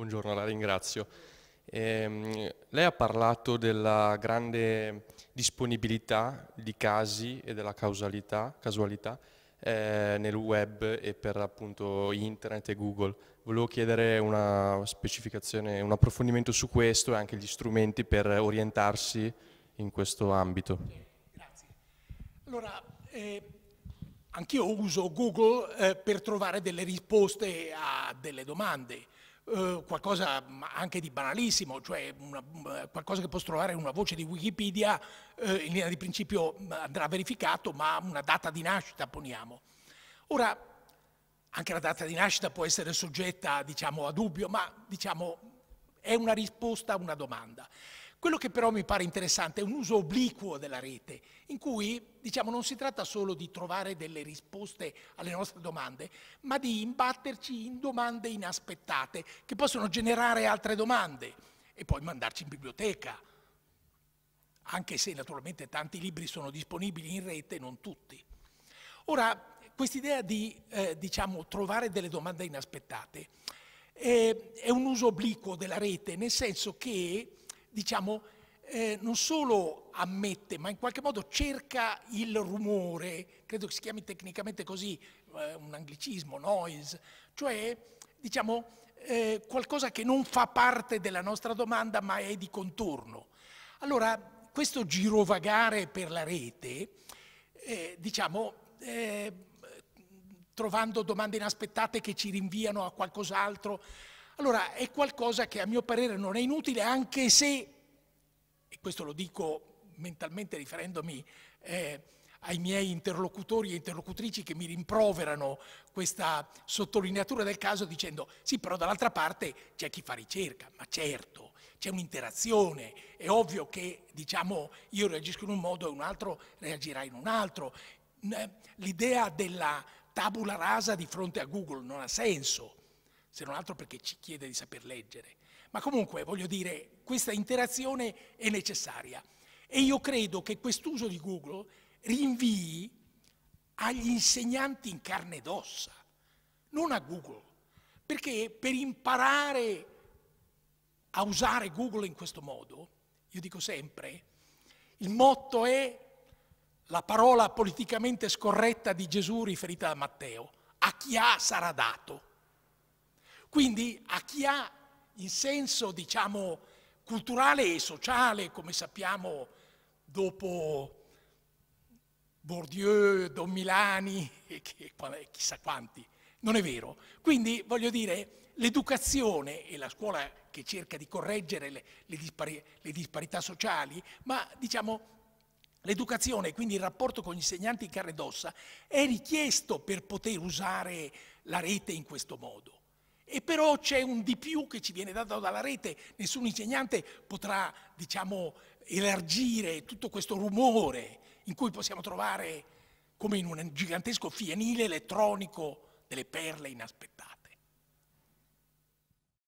Buongiorno, la ringrazio. Eh, lei ha parlato della grande disponibilità di casi e della causalità, casualità eh, nel web e per appunto internet e Google. Volevo chiedere una specificazione, un approfondimento su questo e anche gli strumenti per orientarsi in questo ambito. Grazie. Allora, eh, anch'io uso Google eh, per trovare delle risposte a delle domande eh, qualcosa anche di banalissimo, cioè una, eh, qualcosa che posso trovare in una voce di Wikipedia, eh, in linea di principio mm, andrà verificato, ma una data di nascita poniamo. Ora, anche la data di nascita può essere soggetta diciamo, a dubbio, ma diciamo, è una risposta a una domanda. Quello che però mi pare interessante è un uso obliquo della rete, in cui diciamo, non si tratta solo di trovare delle risposte alle nostre domande, ma di imbatterci in domande inaspettate che possono generare altre domande e poi mandarci in biblioteca, anche se naturalmente tanti libri sono disponibili in rete, non tutti. Ora, quest'idea di eh, diciamo, trovare delle domande inaspettate eh, è un uso obliquo della rete, nel senso che diciamo, eh, non solo ammette, ma in qualche modo cerca il rumore, credo che si chiami tecnicamente così, eh, un anglicismo, noise, cioè diciamo eh, qualcosa che non fa parte della nostra domanda ma è di contorno. Allora, questo girovagare per la rete, eh, diciamo, eh, trovando domande inaspettate che ci rinviano a qualcos'altro, allora è qualcosa che a mio parere non è inutile anche se, e questo lo dico mentalmente riferendomi eh, ai miei interlocutori e interlocutrici che mi rimproverano questa sottolineatura del caso dicendo sì, però dall'altra parte c'è chi fa ricerca, ma certo, c'è un'interazione, è ovvio che diciamo io reagisco in un modo e un altro reagirà in un altro. Eh, l'idea della tabula rasa di fronte a Google non ha senso, se non altro perché ci chiede di saper leggere. Ma comunque voglio dire, questa interazione è necessaria. E io credo che quest'uso di Google rinvii agli insegnanti in carne ed ossa, non a Google, perché per imparare a usare Google in questo modo, io dico sempre, il motto è la parola politicamente scorretta di Gesù riferita a Matteo, a chi ha sarà dato. Quindi a chi ha in senso, diciamo, culturale e sociale, come sappiamo, dopo Bourdieu, Don Milani e chissà quanti. Non è vero. Quindi voglio dire, l'educazione e la scuola che cerca di correggere le, le, dispari, le disparità sociali, ma diciamo l'educazione, quindi il rapporto con gli insegnanti in carne ed ossa, è richiesto per poter usare la rete in questo modo. E però c'è un di più che ci viene dato dalla rete, nessun insegnante potrà, diciamo, elargire tutto questo rumore in cui possiamo trovare, come in un gigantesco fienile elettronico, delle perle inaspettate.